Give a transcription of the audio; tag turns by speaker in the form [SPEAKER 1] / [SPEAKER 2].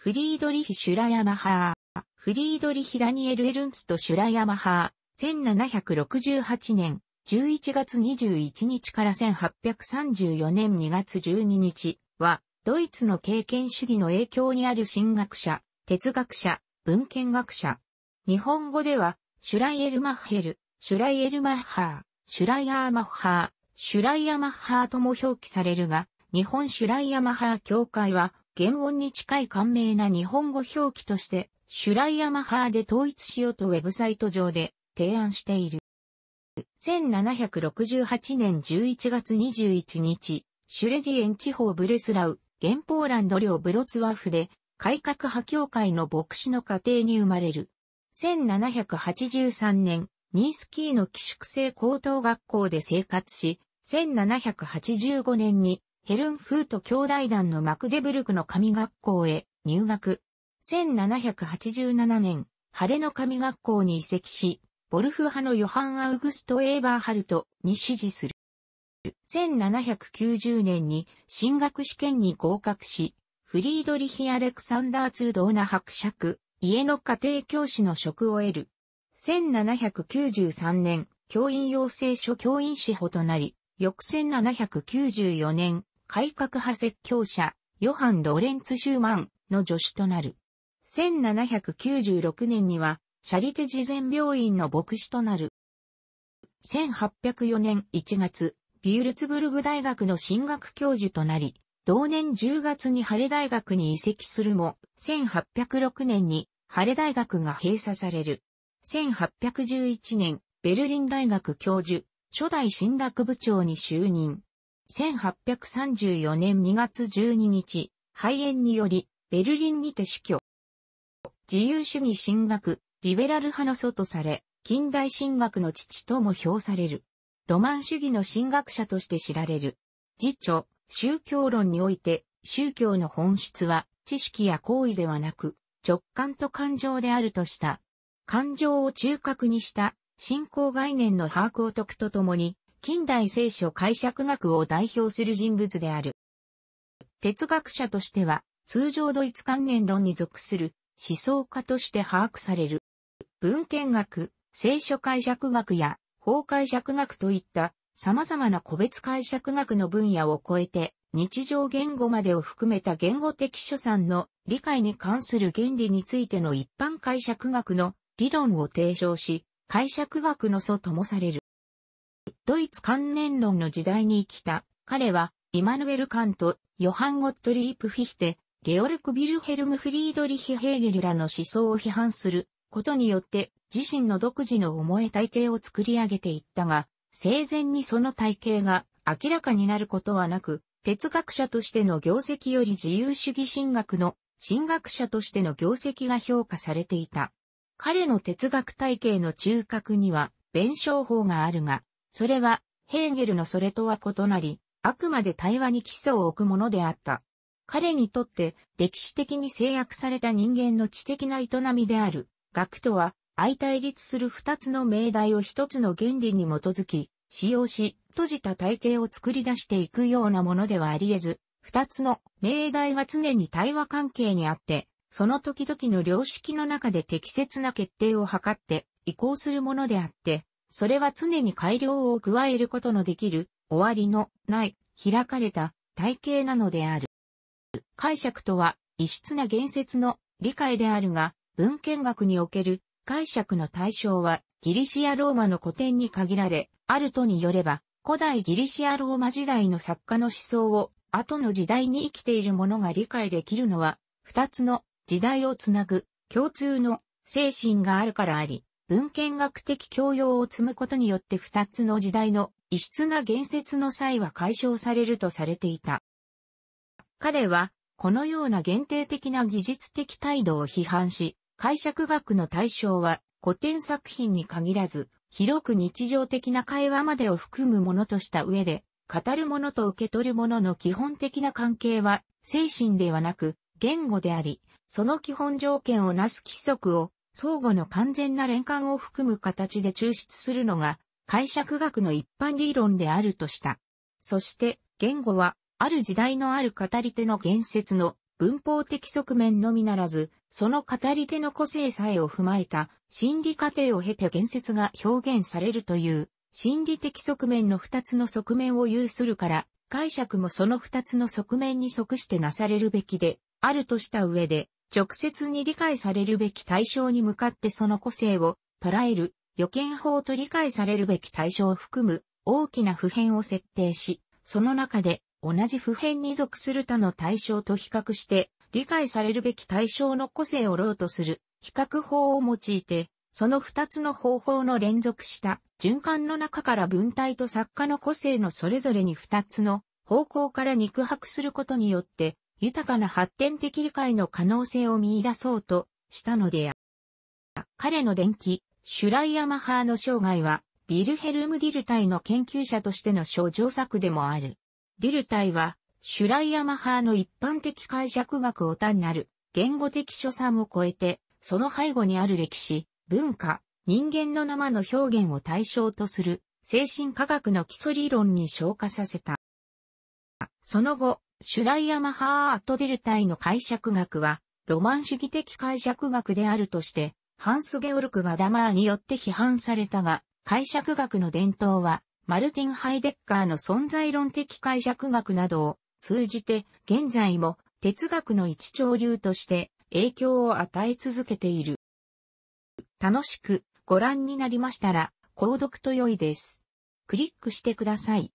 [SPEAKER 1] フリードリヒ・シュラヤマハー、フリードリヒ・ダニエル・エルンツとシュラヤマハー、1768年11月21日から1834年2月12日は、ドイツの経験主義の影響にある神学者、哲学者、文献学者。日本語では、シュライエルマッヘル、シュライエルマッハー、シュライアーマッハー、シュライアマッハーとも表記されるが、日本シュライアマッハー協会は、原音に近い簡明な日本語表記として、シュライヤマハーで統一しようとウェブサイト上で提案している。1768年11月21日、シュレジエン地方ブルスラウ、現ポーランド領ブロツワフで、改革派教会の牧師の家庭に生まれる。1783年、ニースキーの寄宿制高等学校で生活し、1785年にヘルンフート兄弟団のマクデブルクの神学校へ入学。1787年、晴れの神学校に移籍し、ボルフ派のヨハン・アウグスト・エーバーハルトに支持する。1790年に進学試験に合格し、フリードリヒ・アレクサンダー・ツードーナ伯爵、家の家庭教師の職を得る。1793年、教員養成所教員司法となり、翌1794年、改革派説教者、ヨハン・ロレンツ・シューマンの助手となる。1796年には、シャリテ事前病院の牧師となる。1804年1月、ビュルツブルグ大学の進学教授となり、同年10月にハレ大学に移籍するも、1806年にハレ大学が閉鎖される。1811年、ベルリン大学教授、初代進学部長に就任。1834年2月12日、肺炎により、ベルリンにて死去。自由主義進学、リベラル派の祖とされ、近代進学の父とも評される。ロマン主義の進学者として知られる。自著、宗教論において、宗教の本質は、知識や行為ではなく、直感と感情であるとした。感情を中核にした、信仰概念の把握を解くとともに、近代聖書解釈学を代表する人物である。哲学者としては、通常ドイツ関連論に属する思想家として把握される。文献学、聖書解釈学や法解釈学といった様々な個別解釈学の分野を超えて日常言語までを含めた言語的書産の理解に関する原理についての一般解釈学の理論を提唱し、解釈学の祖ともされる。ドイツ観念論の時代に生きた、彼は、イマヌエル・カント、ヨハン・ゴットリープ・フィヒテ、ゲオルク・ビルヘルム・フリードリヒ・ヘーゲルらの思想を批判することによって自身の独自の思え体系を作り上げていったが、生前にその体系が明らかになることはなく、哲学者としての業績より自由主義神学の神学者としての業績が評価されていた。彼の哲学体系の中核には弁証法があるが、それは、ヘーゲルのそれとは異なり、あくまで対話に基礎を置くものであった。彼にとって歴史的に制約された人間の知的な営みである、学とは相対立する二つの命題を一つの原理に基づき、使用し、閉じた体系を作り出していくようなものではあり得ず、二つの命題は常に対話関係にあって、その時々の良識の中で適切な決定を図って移行するものであって、それは常に改良を加えることのできる、終わりのない、開かれた体系なのである。解釈とは、異質な言説の理解であるが、文献学における解釈の対象は、ギリシア・ローマの古典に限られ、アルトによれば、古代ギリシア・ローマ時代の作家の思想を、後の時代に生きている者が理解できるのは、二つの時代をつなぐ共通の精神があるからあり、文献学的教養を積むことによって二つの時代の異質な言説の際は解消されるとされていた。彼は、このような限定的な技術的態度を批判し、解釈学の対象は古典作品に限らず、広く日常的な会話までを含むものとした上で、語るものと受け取るものの基本的な関係は精神ではなく言語であり、その基本条件をなす規則を相互の完全な連関を含む形で抽出するのが解釈学の一般理論であるとした。そして言語はある時代のある語り手の言説の文法的側面のみならず、その語り手の個性さえを踏まえた心理過程を経て言説が表現されるという心理的側面の二つの側面を有するから、解釈もその二つの側面に即してなされるべきで、あるとした上で、直接に理解されるべき対象に向かってその個性を捉える予見法と理解されるべき対象を含む大きな普遍を設定し、その中で同じ普遍に属する他の対象と比較して理解されるべき対象の個性をろうとする比較法を用いて、その二つの方法の連続した循環の中から文体と作家の個性のそれぞれに二つの方向から肉薄することによって豊かな発展的理解の可能性を見出そうとしたのである。彼の伝記、シュライアマハーの生涯は、ビルヘルム・ディルタイの研究者としての諸状作でもある。ディルタイは、シュライアマハーの一般的解釈学を単なる言語的所産を超えて、その背後にある歴史、文化、人間の生の表現を対象とする精神科学の基礎理論に昇華させた。その後、シュライア・マハー・アット・デルタイの解釈学は、ロマン主義的解釈学であるとして、ハンス・ゲオルク・ガダマーによって批判されたが、解釈学の伝統は、マルティン・ハイデッカーの存在論的解釈学などを通じて、現在も哲学の一潮流として影響を与え続けている。楽しくご覧になりましたら、購読と良いです。クリックしてください。